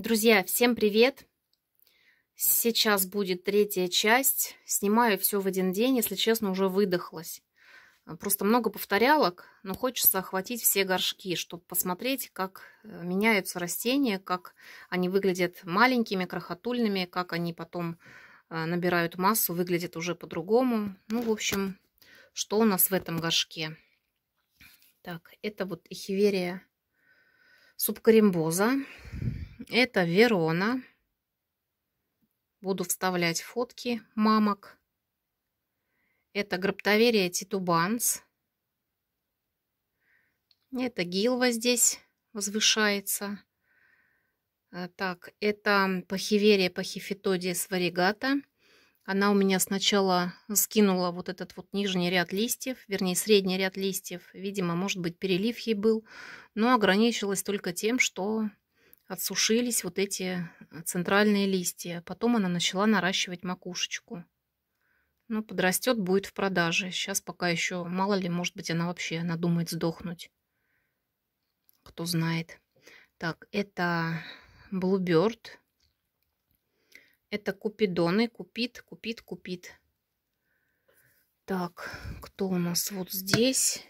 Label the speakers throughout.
Speaker 1: Друзья, всем привет! Сейчас будет третья часть. Снимаю все в один день, если честно, уже выдохлась. Просто много повторялок, но хочется охватить все горшки, чтобы посмотреть, как э, меняются растения, как они выглядят маленькими, крохотульными, как они потом э, набирают массу, выглядят уже по-другому. Ну, в общем, что у нас в этом горшке. Так, это вот эхиверия субкаримбоза. Это Верона. Буду вставлять фотки мамок. Это Граптоверия Титубанс. Это Гилва здесь возвышается. Э, так, это Пахиверия Пахифитодия Сваригата. Она у меня сначала скинула вот этот вот нижний ряд листьев, вернее, средний ряд листьев. Видимо, может быть, перелив ей был. Но ограничилась только тем, что отсушились вот эти э, центральные листья. А потом она начала наращивать макушечку. Ну, подрастет, будет в продаже. Сейчас пока еще, мало ли, может быть, она вообще надумает сдохнуть. Кто знает. Так, это Bluebird. Это Купидоны. Купит, купит, купит. Так, кто у нас вот здесь?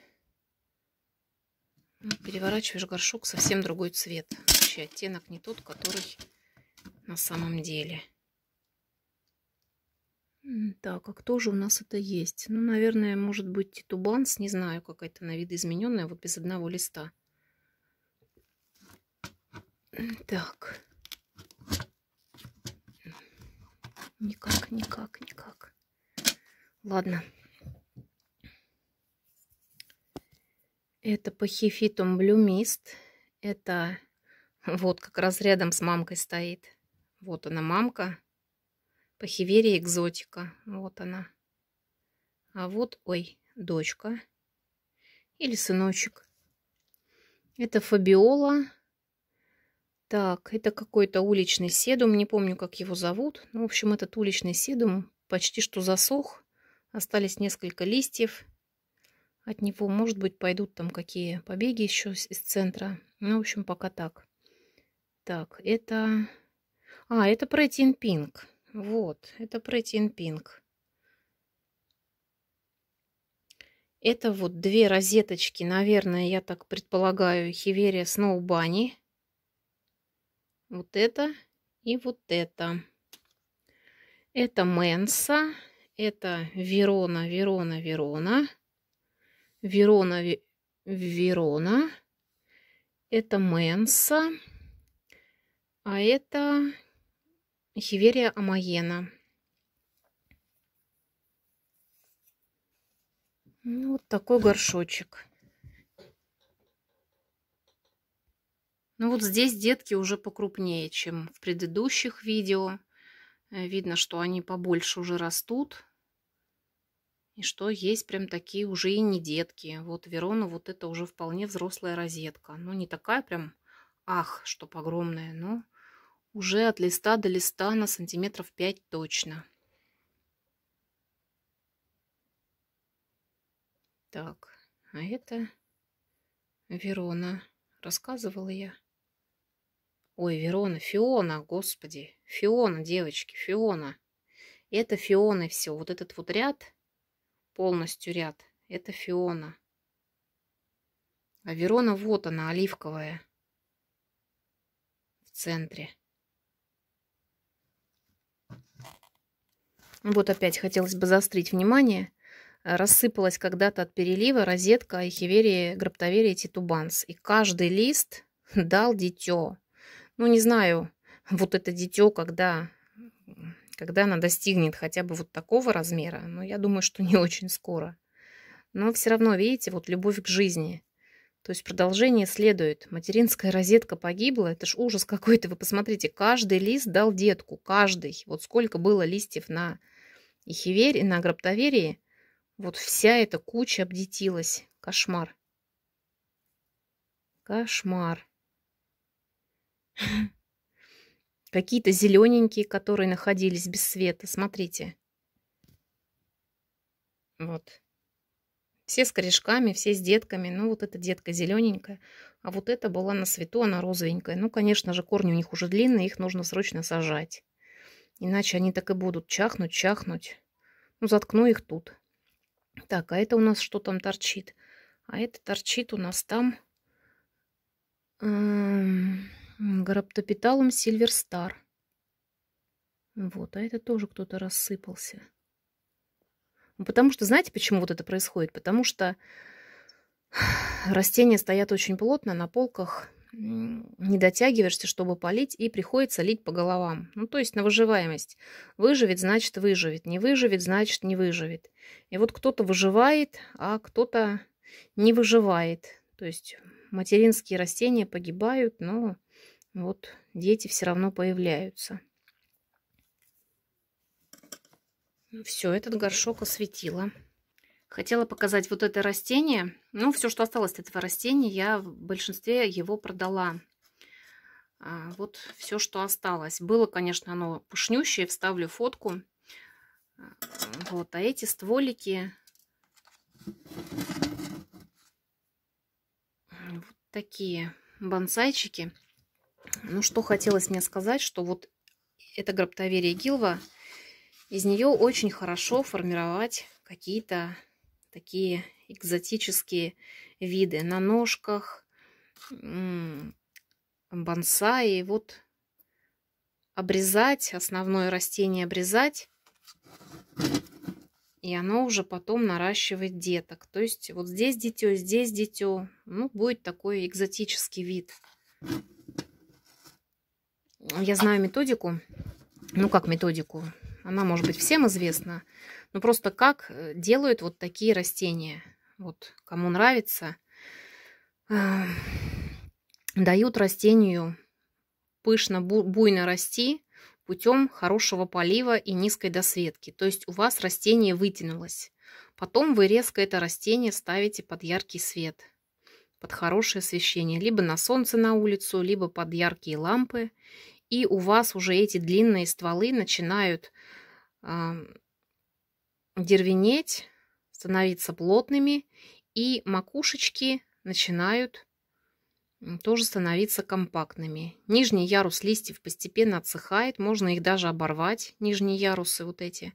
Speaker 1: Ну, переворачиваешь горшок, совсем другой цвет общий оттенок, не тот, который на самом деле. Так, а кто же у нас это есть? Ну, наверное, может быть титубанс, не знаю, какая-то на вид измененная, вот без одного листа. Так. Никак, никак, никак. Ладно. Это пахифитум блюмист. Это вот как раз рядом с мамкой стоит. Вот она мамка. Пахиверия экзотика. Вот она. А вот, ой, дочка. Или сыночек. Это Фабиола. Так, это какой-то уличный седум. Не помню, как его зовут. Ну, в общем, этот уличный седум почти что засох. Остались несколько листьев. От него, может быть, пойдут там какие побеги еще из центра. Ну, в общем, пока так. Так, это... А, это Pretty in Pink. Вот, это Pretty in Pink. Это вот две розеточки, наверное, я так предполагаю, Хиверия Snow Bunny. Вот это и вот это. Это Менса, это Верона, Верона, Верона. Верона, Верона. Это Менса. А это Хиверия Амаена. Ну, вот такой хм. горшочек. Ну вот здесь детки уже покрупнее, чем в предыдущих видео. Э, видно, что они побольше уже растут. И что есть прям такие уже и не детки. Вот Верона, вот это уже вполне взрослая розетка. Ну не такая прям ах, чтоб огромная, но уже от листа до листа на сантиметров 5 точно. Так, а это Верона. Рассказывала я. Ой, Верона, Фиона, господи. Фиона, девочки, Фиона. Это Фионы все. Вот этот вот ряд, полностью ряд, это Фиона. А Верона вот она, оливковая. В центре. Вот опять хотелось бы заострить внимание. Э, рассыпалась когда-то от перелива розетка Айхиверии, Граптоверии, Титубанс. И каждый лист дал дитё. Ну, не знаю, вот это дитё, когда, когда она достигнет хотя бы вот такого размера, но я думаю, что не очень скоро. Но все равно, видите, вот любовь к жизни. То есть продолжение следует. Материнская розетка погибла. Это ж ужас какой-то. Вы посмотрите, каждый лист дал детку. Каждый. Вот сколько было листьев на и Хиверь, и на Гроптоверии вот вся эта куча обдетилась. Кошмар. Кошмар. Какие-то зелененькие, которые находились без света. Смотрите. Вот. Все с корешками, все с детками. Ну, вот эта детка зелененькая. А вот эта была на свету, она розовенькая. Ну, конечно же, корни у них уже длинные, их нужно срочно сажать. Иначе они так и будут чахнуть, чахнуть. Ну, заткну их тут. Так, а это у нас что там торчит? А это торчит у нас там эм, граптопиталом Silver Star. Вот, а это тоже кто-то рассыпался. Ну, потому что, знаете, почему вот это происходит? Потому что растения стоят очень плотно на полках, не дотягиваешься, чтобы полить, и приходится лить по головам. Ну, то есть на выживаемость. Выживет, значит, выживет. Не выживет, значит, не выживет. И вот кто-то выживает, а кто-то не выживает. То есть материнские растения погибают, но вот дети все равно появляются. Все, этот горшок осветило. Хотела показать вот это растение. Ну, все, что осталось от этого растения, я в большинстве его продала. А, вот все, что осталось. Было, конечно, оно пушнющее. Вставлю фотку. А, вот, а эти стволики вот такие бонсайчики. Ну, что хотелось мне сказать, что вот эта граптоверия гилва, из нее очень хорошо формировать какие-то такие экзотические виды на ножках, бонсаи. Вот обрезать, основное растение обрезать, и оно уже потом наращивает деток. То есть вот здесь дитё, здесь дитё. Ну, будет такой экзотический вид. Я знаю методику, ну как методику, она, может быть, всем известна. Но просто как э, делают вот такие растения. Вот, кому нравится. Эм, дают растению пышно, буйно расти путем хорошего полива и низкой досветки. То есть у вас растение вытянулось. Потом вы резко это растение ставите под яркий свет, под хорошее освещение, либо на солнце на улицу, либо под яркие лампы и у вас уже эти длинные стволы начинают э, дервенеть, становиться плотными, и макушечки начинают тоже становиться компактными. Нижний ярус листьев постепенно отсыхает, можно их даже оборвать, нижние ярусы вот эти.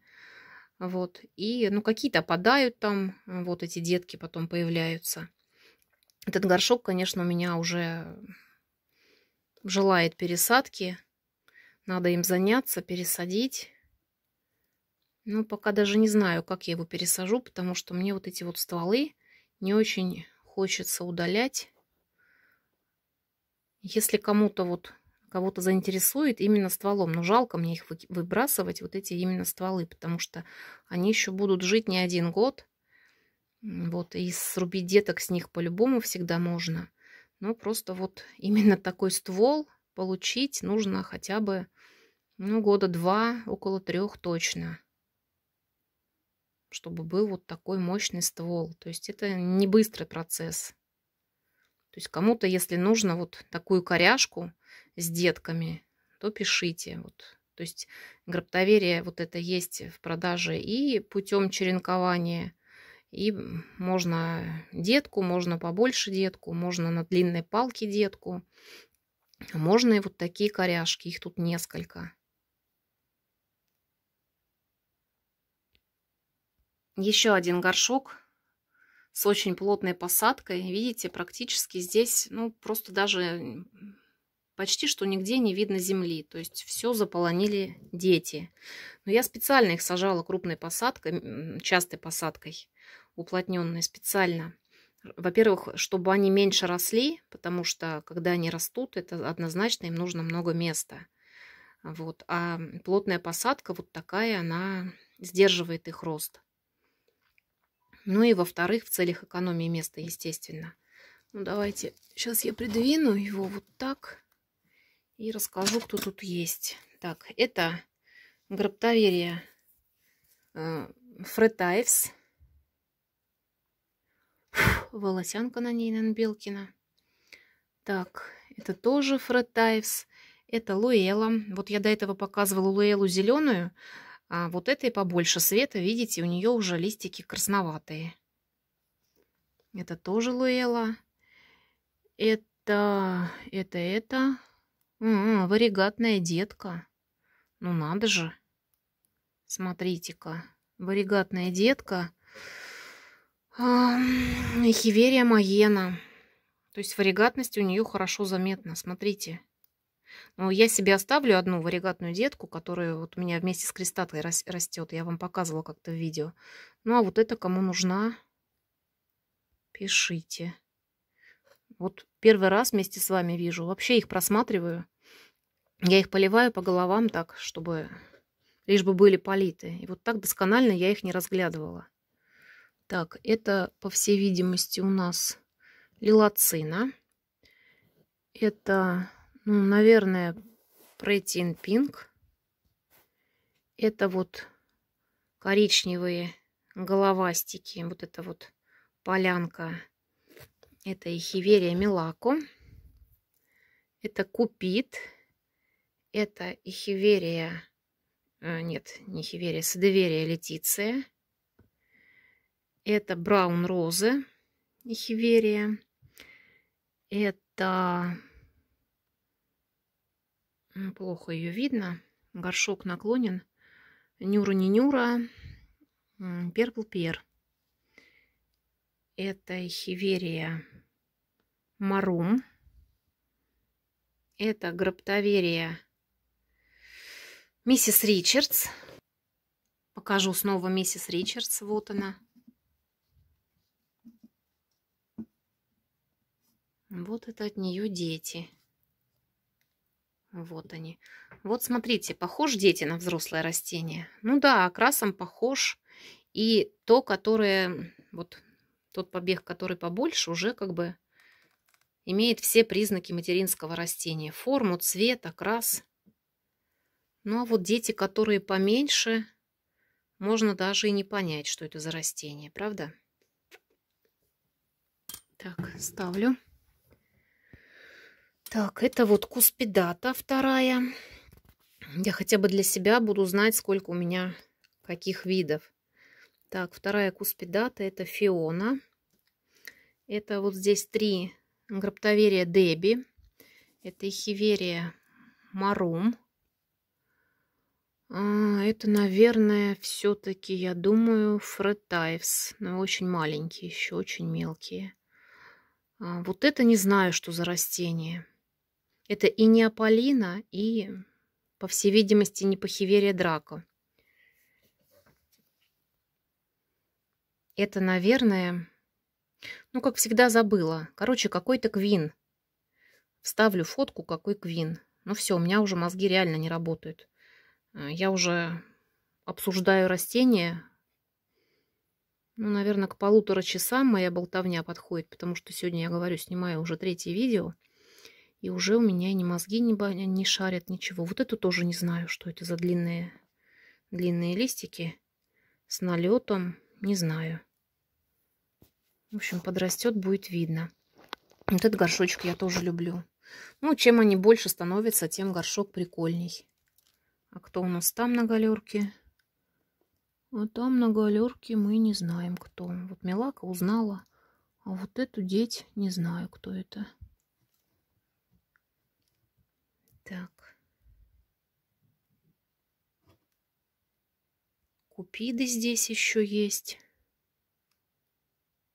Speaker 1: Вот. И ну, какие-то падают там, вот эти детки потом появляются. Этот горшок, конечно, у меня уже желает пересадки. Надо им заняться, пересадить. Ну, пока даже не знаю, как я его пересажу, потому что мне вот эти вот стволы не очень хочется удалять. Если кому-то вот кого-то заинтересует именно стволом, но ну, жалко мне их выбрасывать, вот эти именно стволы, потому что они еще будут жить не один год. Вот, и срубить деток с них по-любому всегда можно. Но просто вот именно такой ствол получить нужно хотя бы ну, года два, около трех точно. Чтобы был вот такой мощный ствол. То есть это не быстрый процесс. То есть кому-то, если нужно вот такую коряшку с детками, то пишите. Вот. То есть гробтоверие вот это есть в продаже и путем черенкования, и можно детку, можно побольше детку, можно на длинной палке детку. Можно и вот такие коряшки, их тут несколько. Еще один горшок с очень плотной посадкой. Видите, практически здесь, ну, просто даже почти что нигде не видно земли. То есть все заполонили дети. Но я специально их сажала крупной посадкой, частой посадкой, уплотненной специально. Во-первых, чтобы они меньше росли, потому что когда они растут, это однозначно им нужно много места. Вот. А плотная посадка вот такая, она сдерживает их рост. Ну и, во-вторых, в целях экономии места, естественно. Ну, давайте, сейчас я придвину его вот так и расскажу, кто тут есть. Так, это граптоверия э, фретайвс. Фретаевс. Волосянка на ней, наверное, Белкина. Так, это тоже фретайвс. Это Луэла. Вот я до этого показывала Луэлу зеленую. А вот этой побольше света, видите, у нее уже листики красноватые. Это тоже луэла. Это, это, это. М м-м, -м, варигатная детка. Ну надо же. Смотрите-ка. Варигатная детка. Эхиверия Маена. То есть варигатность у нее хорошо заметна. Смотрите. Э, я себе оставлю одну варигатную детку, которая вот у меня вместе с крестатой растет. Я вам показывала как-то в видео. Ну, а вот это кому нужна, пишите. Вот первый раз вместе с вами вижу. Вообще их просматриваю. Я их поливаю по головам так, чтобы лишь бы были политы. И вот так досконально я их не разглядывала. Так, это, по всей видимости, у нас лилацина. Это ну, наверное, Pretty пинг. Это вот коричневые головастики. Вот это вот полянка. Это и хиверия Это купит. Это и э, Нет, не хиверия, садоверия летиция. Это браун розы и Это Плохо ее видно. Горшок наклонен. Нюра не Нюра. Перпл Пер. Это хиверия марум. Это граптоверия миссис Ричардс. Покажу снова миссис Ричардс. Вот она. Вот это от нее дети. Вот они. Вот смотрите, похож дети на взрослое растение? Ну да, окрасом похож. И то, которое, вот тот побег, который побольше, уже как бы имеет все признаки материнского растения. Форму, цвет, окрас. Ну а вот дети, которые поменьше, можно даже и не понять, что это за растение, правда? Так, ставлю. Так, это вот куспидата вторая. Я хотя бы для себя буду знать, сколько у меня каких видов. Так, вторая куспидата это фиона. Это вот здесь три граптоверия деби. Это хиверия марум. А, это, наверное, все-таки, я думаю, фретайвс. Но очень маленькие еще, очень мелкие. А, вот это не знаю, что за растение. Это и не Аполлина, и, по всей видимости, не Пахиверия Драко. Это, наверное... Ну, как всегда, забыла. Короче, какой-то Квин. Вставлю фотку, какой Квин. Ну все, у меня уже мозги реально не работают. Э, я уже обсуждаю растения. Ну, наверное, к полутора часам моя болтовня подходит, потому что сегодня, я говорю, снимаю уже третье видео. И уже у меня ни мозги не, не шарят, ничего. Вот эту тоже не знаю, что это за длинные, длинные листики с налетом. Не знаю. В общем, подрастет, будет видно. Вот этот горшочек я тоже люблю. Ну, чем они больше становятся, тем горшок прикольней. А кто у нас там на галерке? А там на галерке мы не знаем, кто. Вот Мелака узнала, а вот эту деть не знаю, кто это. Так. Купиды здесь еще есть.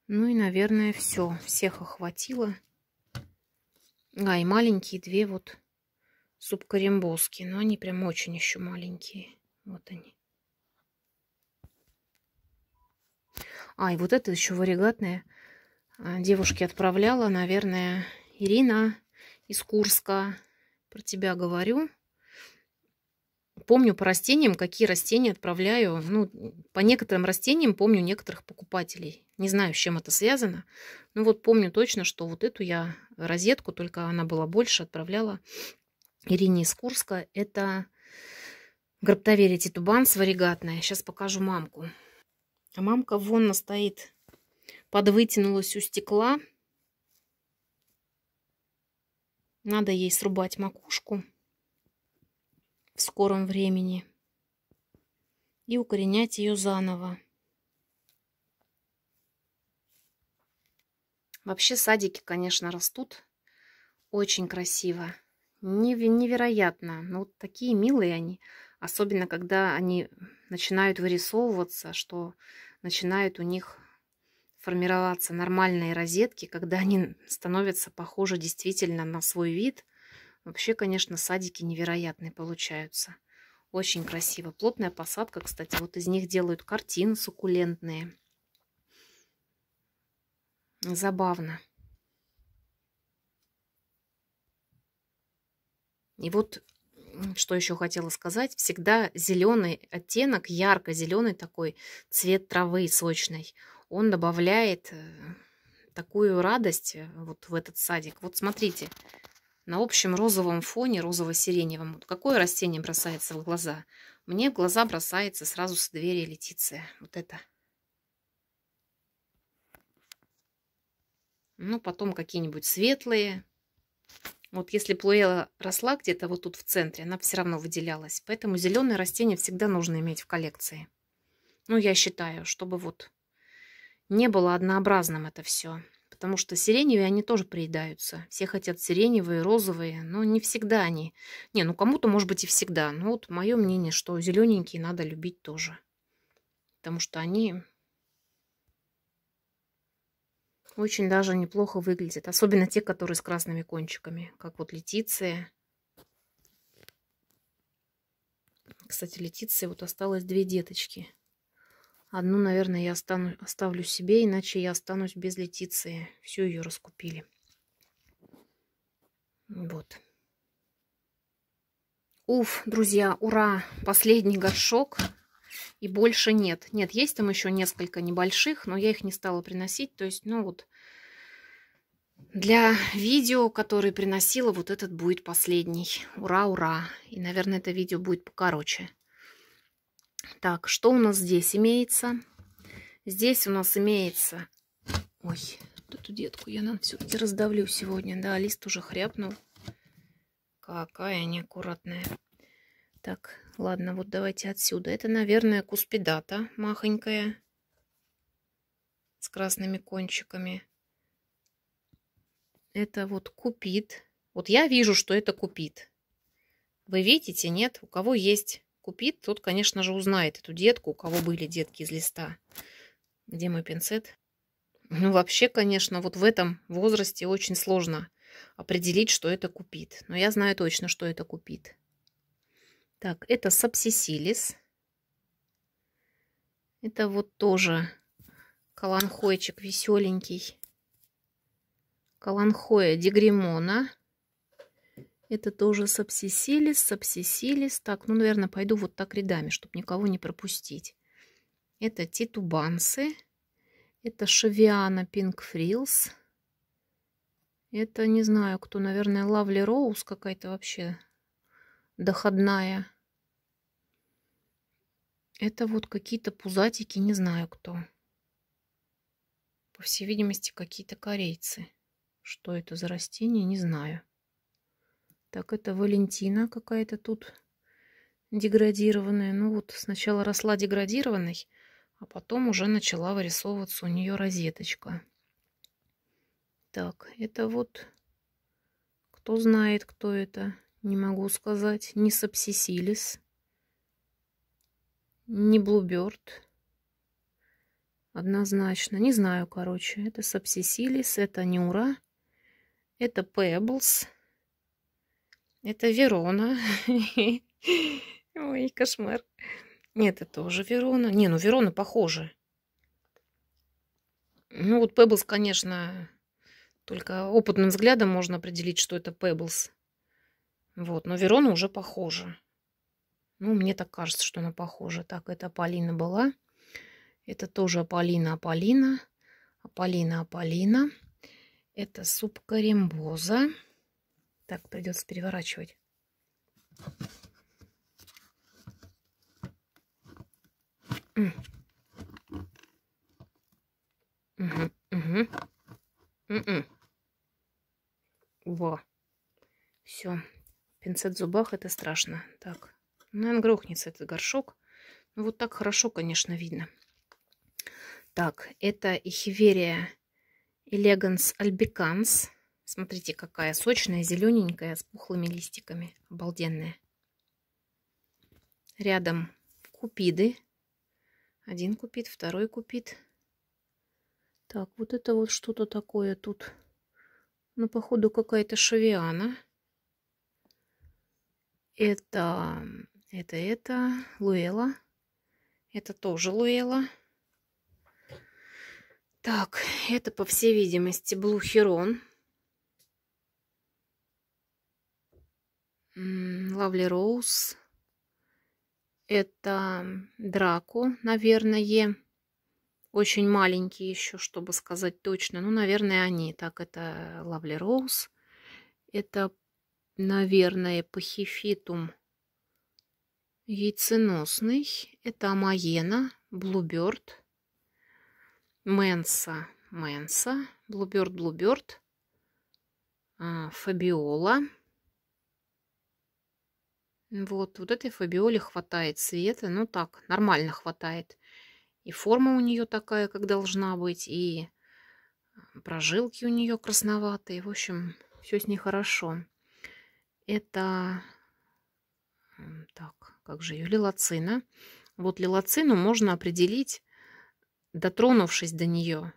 Speaker 1: Ну и, наверное, все. Всех охватило. А, и маленькие две вот субкарембоски. Но они прям очень еще маленькие. Вот они. А, и вот это еще варигатная Девушке отправляла, наверное, Ирина из Курска про тебя говорю. Помню по растениям, какие растения отправляю. Ну, по некоторым растениям помню некоторых покупателей. Не знаю, с чем это связано. Ну вот помню точно, что вот эту я розетку, только она была больше, отправляла Ирине из Курска. Это грабтоверия титубанс варигатная. Сейчас покажу мамку. А мамка вон она стоит. Подвытянулась у стекла. Надо ей срубать макушку в скором времени и укоренять ее заново. Вообще садики, конечно, растут очень красиво. Неверо невероятно. Ну, вот такие милые они. Особенно, когда они начинают вырисовываться, что начинают у них формироваться нормальные розетки, когда они становятся похожи действительно на свой вид. Вообще, конечно, садики невероятные получаются. Очень красиво. Плотная посадка, кстати. Вот из них делают картины суккулентные. Забавно. И вот, что еще хотела сказать. Всегда зеленый оттенок, ярко-зеленый такой цвет травы сочной он добавляет э, такую радость э, вот в этот садик. Вот смотрите, на общем розовом фоне, розово-сиреневом, какое растение бросается в глаза? Мне в глаза бросается сразу с двери летиция. Вот это. Ну, потом какие-нибудь светлые. Вот если плуэла росла где-то вот тут в центре, она все равно выделялась. Поэтому зеленые растения всегда нужно иметь в коллекции. Ну, я считаю, чтобы вот не было однообразным это все, потому что сиреневые они тоже приедаются. Все хотят сиреневые, розовые, но не всегда они. Не, ну кому-то, может быть, и всегда. Но вот мое мнение, что зелененькие надо любить тоже. Потому что они очень даже неплохо выглядят. Особенно те, которые с красными кончиками, как вот Летиция. Кстати, Летиции вот осталось две деточки. Одну, наверное, я остану, оставлю себе, иначе я останусь без Летиции. Всю ее раскупили. Вот. Уф, друзья, ура! Последний горшок. И больше нет. Нет, есть там еще несколько небольших, но я их не стала приносить. То есть, ну вот, для видео, которое приносила, вот этот будет последний. Ура, ура! И, наверное, это видео будет покороче. Так, что у нас здесь имеется? Здесь у нас имеется... Ой, эту детку я, нам все-таки раздавлю сегодня. Да, лист уже хряпнул. Какая неаккуратная. Так, ладно, вот давайте отсюда. Это, наверное, куспидата махонькая. С красными кончиками. Это вот купит. Вот я вижу, что это купит. Вы видите, нет? У кого есть купит, тот, конечно же, узнает эту детку, у кого были детки из листа. Где мой пинцет? Ну, вообще, конечно, вот в этом возрасте очень сложно определить, что это купит. Но я знаю точно, что это купит. Так, это сапсисилис. Это вот тоже каланхойчик веселенький. Каланхоя дегримона. Это тоже сапсисилис, сапсисилис. Так, ну, наверное, пойду вот так рядами, чтобы никого не пропустить. Это титубансы. Это шавиана пинкфрилс. Это, не знаю, кто, наверное, лавли роуз какая-то вообще доходная. Это вот какие-то пузатики, не знаю кто. По всей видимости, какие-то корейцы. Что это за растение, не знаю. Так, это Валентина какая-то тут деградированная. Ну вот сначала росла деградированной, а потом уже начала вырисовываться у нее розеточка. Так, это вот... Кто знает, кто это? Не могу сказать. Не Сапсисилис. Не Блуберт. Однозначно. Не знаю, короче. Это Сапсисилис, это Нюра. Это Пеблс. Это Верона. Ой, кошмар. Нет, это тоже Верона. Не, ну Верона похожа. Ну вот Пеблс, конечно, только опытным взглядом можно определить, что это Пеблс. Вот, но Верона уже похожа. Ну, мне так кажется, что она похожа. Так, это Полина была. Это тоже Аполлина, Аполлина. Аполлина, Аполлина. Это субкарембоза. Так, придется переворачивать. Угу, угу. Угу. Во. Все. Пинцет в зубах это страшно. Так. Наверное, ну, грохнется этот горшок. Ну, вот так хорошо, конечно, видно. Так, это эхиверия элеганс альбиканс. Смотрите, какая сочная, зелененькая, с пухлыми листиками. Обалденная. Рядом купиды. Один купит, второй купит. Так, вот это вот что-то такое тут. Ну, походу, какая-то шавиана. Это, это, это Луэла. Это тоже Луэла. Так, это, по всей видимости, Блухерон. Лавли Роуз. Это Драко, наверное. Очень маленькие еще, чтобы сказать точно. Ну, наверное, они. Так, это Лавли Роуз. Это, наверное, Пахифитум яйценосный. Это Амаена, Блуберт, Менса, Менса, Блуберт, Блуберт, а, Фабиола. Вот, вот этой фабиоле хватает цвета, ну так, нормально хватает. И форма у нее такая, как должна быть, и э, прожилки у нее красноватые. В общем, все с ней хорошо. Это, так, как же ее, лилоцина. Вот лилоцину можно определить, дотронувшись до нее.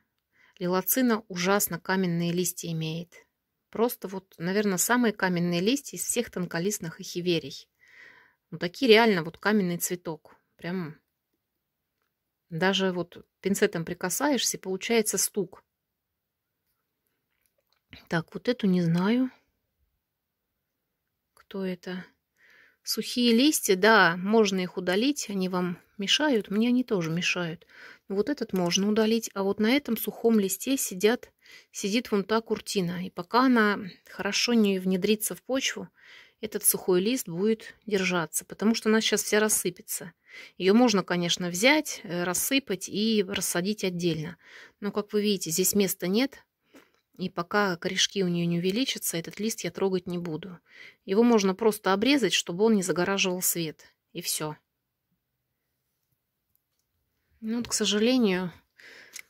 Speaker 1: Лилоцина ужасно каменные листья имеет. Просто вот, наверное, самые каменные листья из всех тонколистных эхиверий. Ну, такие реально вот каменный цветок. Прям даже вот пинцетом прикасаешься, и получается стук. Так, вот эту не знаю. Кто это? Сухие листья, да, можно их удалить, они вам мешают, мне они тоже мешают. Ну, вот этот можно удалить, а вот на этом сухом листе сидят, сидит вон та куртина. И пока она хорошо не внедрится в почву, этот сухой лист будет держаться, потому что она сейчас вся рассыпется. Ее можно, конечно, взять, э, рассыпать и рассадить отдельно. Но, как вы видите, здесь места нет, и пока корешки у нее не увеличатся, этот лист я трогать не буду. Его можно просто обрезать, чтобы он не загораживал свет. И все. Ну, вот, к сожалению,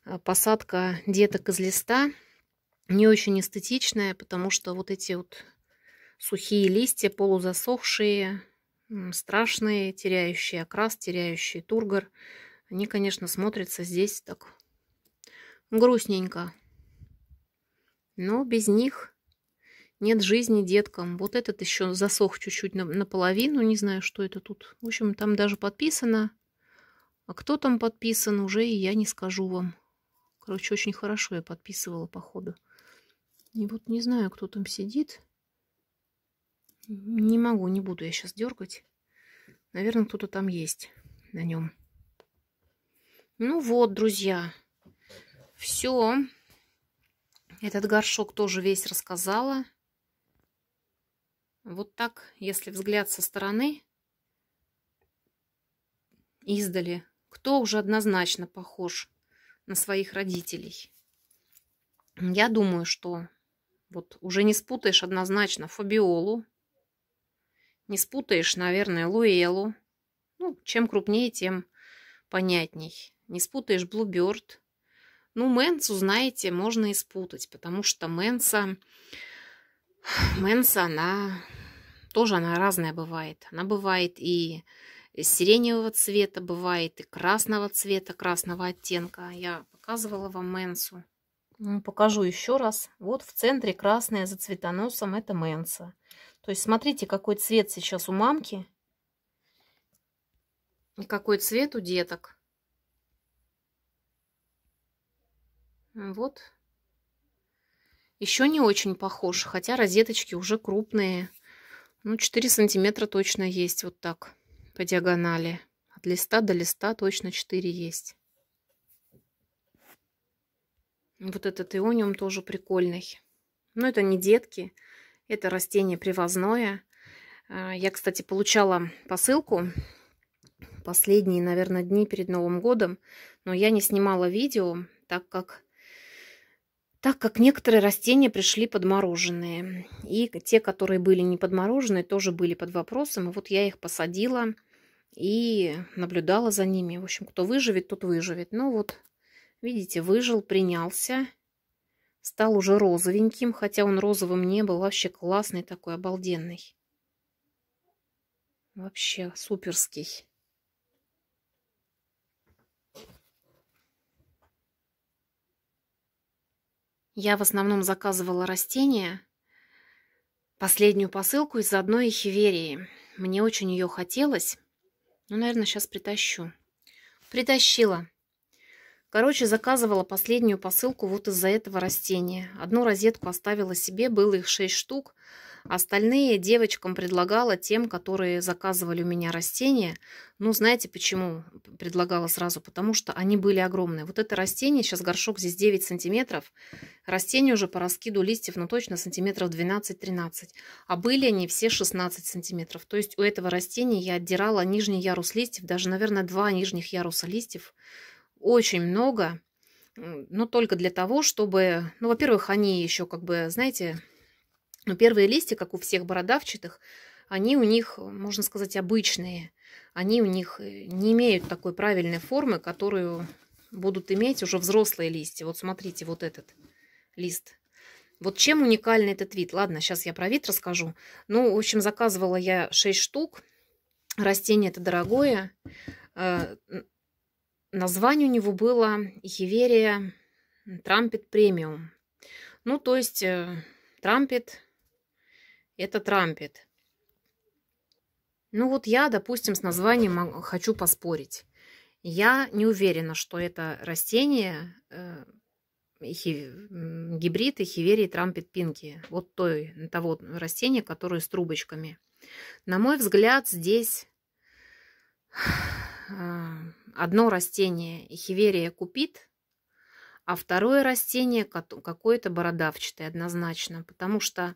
Speaker 1: э, посадка деток из листа не очень эстетичная, потому что вот эти вот сухие листья, полузасохшие, страшные, теряющие окрас, теряющие тургор. Они, конечно, смотрятся здесь так грустненько. Но без них нет жизни деткам. Вот этот еще засох чуть-чуть наполовину, не знаю, что это тут. В общем, там даже подписано. А кто там подписан, уже и я не скажу вам. Короче, очень хорошо я подписывала, походу. И вот не знаю, кто там сидит. Не могу, не буду я сейчас дергать. Наверное, кто-то там есть на нем. Ну вот, друзья, все. Этот горшок тоже весь рассказала. Вот так, если взгляд со стороны, издали, кто уже однозначно похож на своих родителей. Я думаю, что вот уже не спутаешь однозначно Фабиолу, не спутаешь, наверное, Луэлу. Ну, чем крупнее, тем понятней. Не спутаешь Блуберт. Ну, Мэнсу, знаете, можно и спутать, потому что Мэнса... Мэнса, она... Тоже она разная бывает. Она бывает и сиреневого цвета, бывает и красного цвета, красного оттенка. Я показывала вам Мэнсу. Ну, покажу еще раз. Вот в центре красная за цветоносом это Мэнса. То есть смотрите, какой цвет сейчас у мамки и какой цвет у деток. Вот. Еще не очень похож, хотя розеточки уже крупные. Ну, 4 сантиметра точно есть вот так по диагонали. От листа до листа точно 4 есть. Вот этот иониум тоже прикольный. Но это не детки. Это растение привозное. А, я, кстати, получала посылку последние, наверное, дни перед Новым годом, но я не снимала видео, так как, так как некоторые растения пришли подмороженные. И те, которые были не подмороженные, тоже были под вопросом. И вот я их посадила и наблюдала за ними. В общем, кто выживет, тот выживет. Ну вот, видите, выжил, принялся. Стал уже розовеньким, хотя он розовым не был, вообще классный такой, обалденный. Вообще суперский. Я в основном заказывала растения, последнюю посылку из одной хиверии. Мне очень ее хотелось. Ну, наверное, сейчас притащу. Притащила. Короче, заказывала последнюю посылку вот из-за этого растения. Одну розетку оставила себе, было их 6 штук. Остальные девочкам предлагала тем, которые заказывали у меня растения. Ну, знаете почему предлагала сразу? Потому что они были огромные. Вот это растение, сейчас горшок здесь 9 сантиметров. Растение уже по раскиду листьев, ну, точно сантиметров 12-13. А были они все 16 сантиметров. То есть у этого растения я отдирала нижний ярус листьев, даже, наверное, два нижних яруса листьев очень много, но только для того, чтобы, ну, во-первых, они еще как бы, знаете, ну, первые листья, как у всех бородавчатых, они у них, можно сказать, обычные. Они у них э, не имеют такой правильной формы, которую будут иметь уже взрослые листья. Вот смотрите, вот этот лист. Вот чем уникальный этот вид? Ладно, сейчас я про вид расскажу. Ну, в общем, заказывала я 6 штук. Растение это дорогое. Э, Название у него было Хиверия Трампет Премиум. Ну, то есть Трампет э, – это Трампет. Ну, вот я, допустим, с названием хочу поспорить. Я не уверена, что это растение э, гибрид и хиверии трампет пинки. Вот той, того растения, которое с трубочками. На мой взгляд, здесь а, одно растение хиверия купит, а второе растение какое-то бородавчатое однозначно, потому что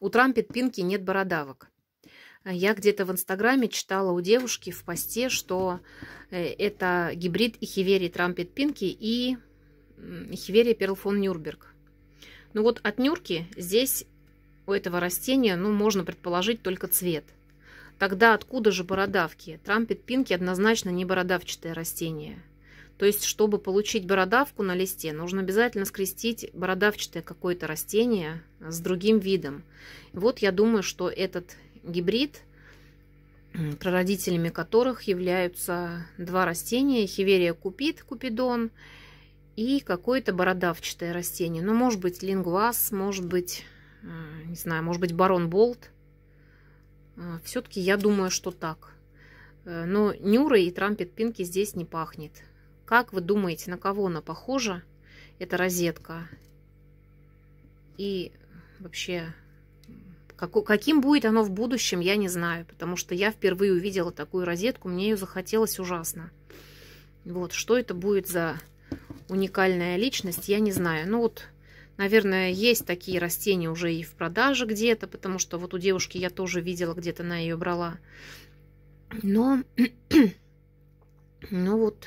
Speaker 1: у трампет-пинки нет бородавок. Я где-то в Инстаграме читала у девушки в посте, что э, это гибрид Ихиверии Трампет Пинки и Ихиверии Перлфон нюрберг. Ну вот от Нюрки здесь у этого растения, ну, можно предположить только цвет – Тогда откуда же бородавки? Трампет пинки однозначно не бородавчатое растение. То есть, чтобы получить бородавку на листе, нужно обязательно скрестить бородавчатое какое-то растение с другим видом. Вот я думаю, что этот гибрид, прародителями которых являются два растения, хиверия купит, купидон, и какое-то бородавчатое растение. Ну, может быть, лингвас, может быть, э, не знаю, может быть, барон болт – а, Все-таки я думаю, что так. Э, но Нюра и Трампет Пинки здесь не пахнет. Как вы думаете, на кого она похожа? Это розетка. И вообще, каким будет оно в будущем, я не знаю. Потому что я впервые увидела такую розетку, мне ее захотелось ужасно. Вот, что это будет за уникальная личность, я не знаю. Ну вот Наверное, есть такие растения уже и в продаже где-то, потому что вот у девушки я тоже видела, где-то она ее брала. Но, ну вот,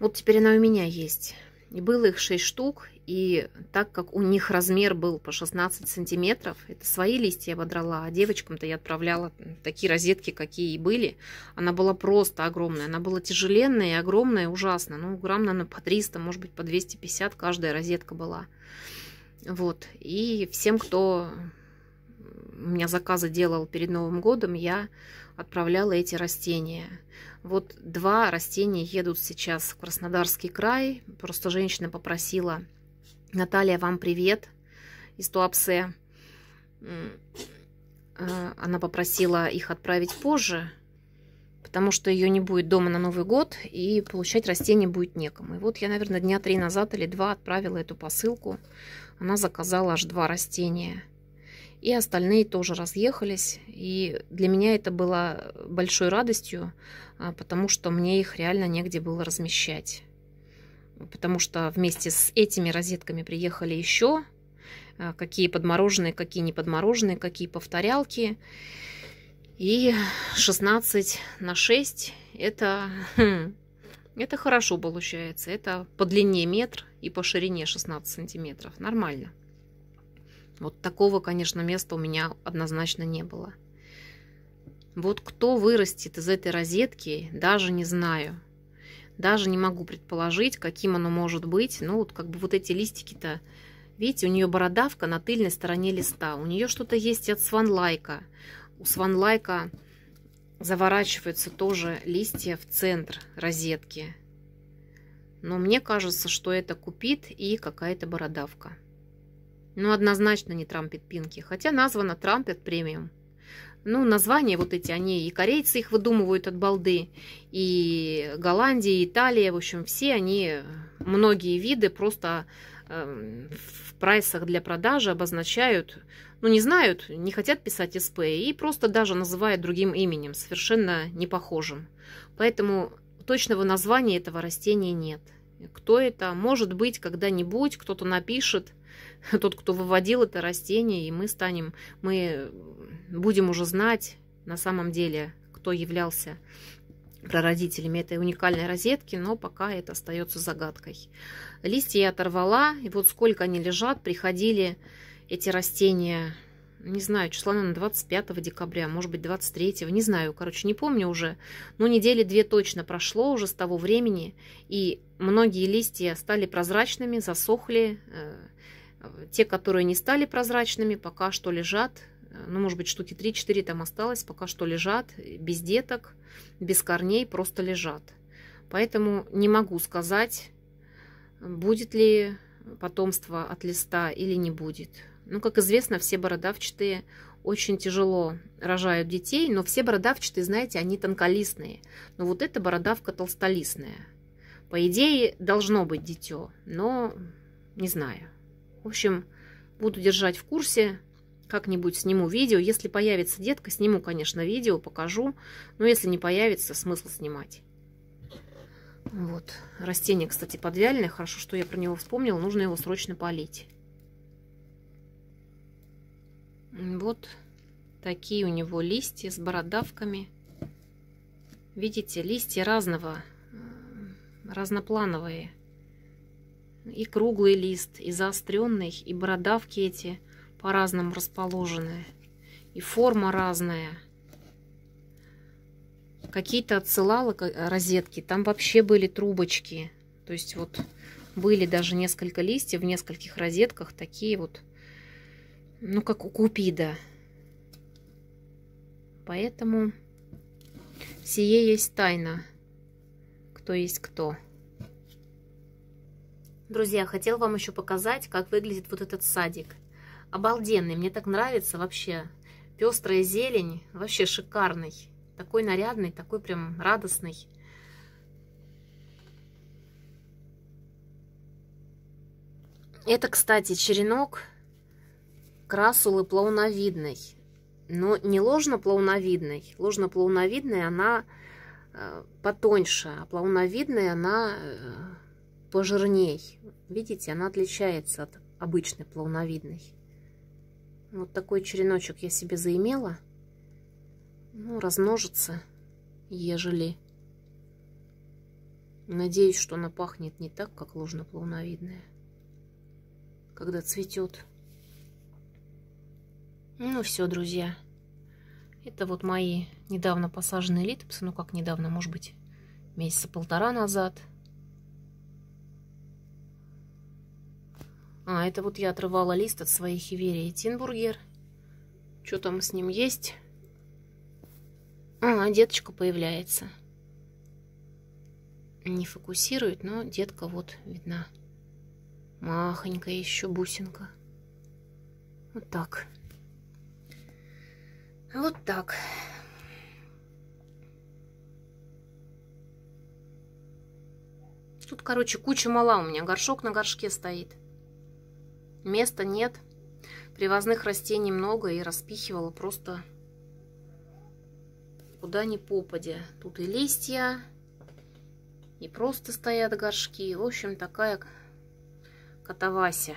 Speaker 1: вот теперь она у меня есть. И было их 6 штук, и так как у них размер был по 16 сантиметров, это свои листья я ободрала, а девочкам-то я отправляла такие розетки, какие и были. Она была просто огромная, она была тяжеленная и огромная, ужасно. Ну, грамм, наверное, по 300, может быть, по 250 каждая розетка была. Вот, и всем, кто у меня заказы делал перед Новым годом, я отправляла эти растения. Вот два растения едут сейчас в Краснодарский край. Просто женщина попросила. Наталья, вам привет из Туапсе. Э, она попросила их отправить позже, потому что ее не будет дома на Новый год, и получать растения будет некому. И вот я, наверное, дня три назад или два отправила эту посылку. Она заказала аж два растения – и остальные тоже разъехались. И для меня это было большой радостью, а, потому что мне их реально негде было размещать. Потому что вместе с этими розетками приехали еще а, какие подмороженные, какие не подмороженные, какие повторялки. И 16 на 6 это, хм, это хорошо получается. Это по длине метр и по ширине 16 сантиметров. Нормально. Вот такого, конечно, места у меня однозначно не было. Вот кто вырастет из этой розетки, даже не знаю. Даже не могу предположить, каким оно может быть. Ну, вот как бы вот эти листики-то, видите, у нее бородавка на тыльной стороне листа. У нее что-то есть от сванлайка. У сванлайка заворачиваются тоже листья в центр розетки. Но мне кажется, что это купит и какая-то бородавка. Ну, однозначно не Трампет Пинки, хотя названа Трампет Премиум. Ну, названия вот эти, они и корейцы их выдумывают от балды, и Голландия, и Италия, в общем, все они, многие виды просто э, в прайсах для продажи обозначают, ну, не знают, не хотят писать СП, и просто даже называют другим именем, совершенно не похожим. Поэтому точного названия этого растения нет. Кто это? Может быть, когда-нибудь кто-то напишет – тот, кто выводил это растение, и мы станем, мы будем уже знать на самом деле, кто являлся прародителями этой уникальной розетки, но пока это остается загадкой. Листья я оторвала, и вот сколько они лежат, приходили эти растения, не знаю, числа, наверное, 25 декабря, может быть, 23, не знаю, короче, не помню уже, но недели две точно прошло уже с того времени, и многие листья стали прозрачными, засохли, э, Э, те, которые не стали прозрачными, пока что лежат. Э, ну, может быть, штуки 3-4 там осталось, пока что лежат, э, без деток, без корней, просто лежат. Поэтому не могу сказать, будет ли потомство от листа или не будет. Ну, как известно, все бородавчатые очень тяжело рожают детей, но все бородавчатые, знаете, они тонколистные. Но вот эта бородавка толстолистная. По идее, должно быть дитё, но не знаю. В общем, буду держать в курсе. Как-нибудь сниму видео. Если появится детка, сниму, конечно, видео, покажу. Но если не появится, смысл снимать. Вот. Растение, кстати, подвяленное. Хорошо, что я про него вспомнила. Нужно его срочно полить. Вот такие у него листья с бородавками. Видите, листья разного, э, разноплановые. И круглый лист, и заостренный, и бородавки эти по-разному расположены. И форма разная. Какие-то отсылала розетки, там вообще были трубочки. То есть вот были даже несколько листьев в нескольких розетках, такие вот, ну как у купида. Поэтому сие есть тайна, кто есть кто. Друзья, хотел вам еще показать, как выглядит вот этот садик. Обалденный, мне так нравится вообще. Пестрая зелень, вообще шикарный. Такой нарядный, такой прям радостный. Это, кстати, черенок красулы плауновидной. Но не ложно-плауновидной. Ложно-плауновидная она э, потоньше, а плауновидная она э, пожирней. Видите, она отличается от обычной плавновидной. Вот такой череночек я себе заимела. Ну, размножится, ежели. Надеюсь, что она пахнет не так, как ложноплавновидная, когда цветет. Ну все, друзья. Это вот мои недавно посаженные литопсы. Ну как недавно, может быть, месяца полтора назад – А, это вот я отрывала лист от своей хиверии. Тинбургер. Что там с ним есть? А, деточка появляется. Не фокусирует, но детка вот видна. Махонькая еще бусинка. Вот так. Вот так. Тут, короче, куча мала у меня. Горшок на горшке стоит. Места нет. Привозных растений много и распихивала просто куда ни попадя. Тут и листья, и просто стоят горшки. В общем, такая катавася.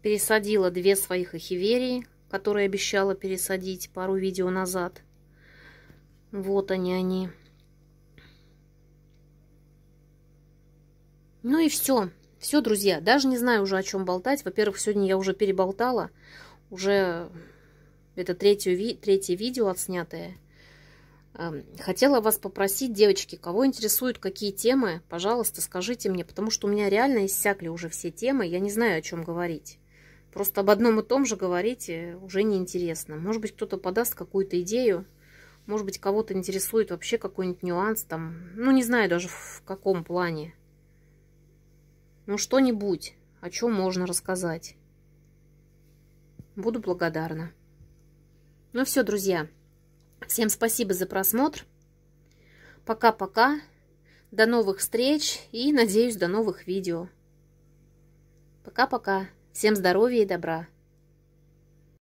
Speaker 1: Пересадила две своих эхиверии, которые обещала пересадить пару видео назад. Вот они они. Ну и все. Все, друзья, даже не знаю уже о чем болтать. Во-первых, сегодня я уже переболтала. Уже это третье, ви третье видео отснятое. Эм, хотела вас попросить, девочки, кого интересуют какие темы, пожалуйста, скажите мне, потому что у меня реально иссякли уже все темы, я не знаю, о чем говорить. Просто об одном и том же говорить э, уже неинтересно. Может быть, кто-то подаст какую-то идею, может быть, кого-то интересует вообще какой-нибудь нюанс там, ну, не знаю даже в каком плане. Ну что-нибудь, о чем можно рассказать. Буду благодарна. Ну все, друзья. Всем спасибо за просмотр. Пока-пока. До новых встреч и, надеюсь, до новых видео. Пока-пока. Всем здоровья и добра.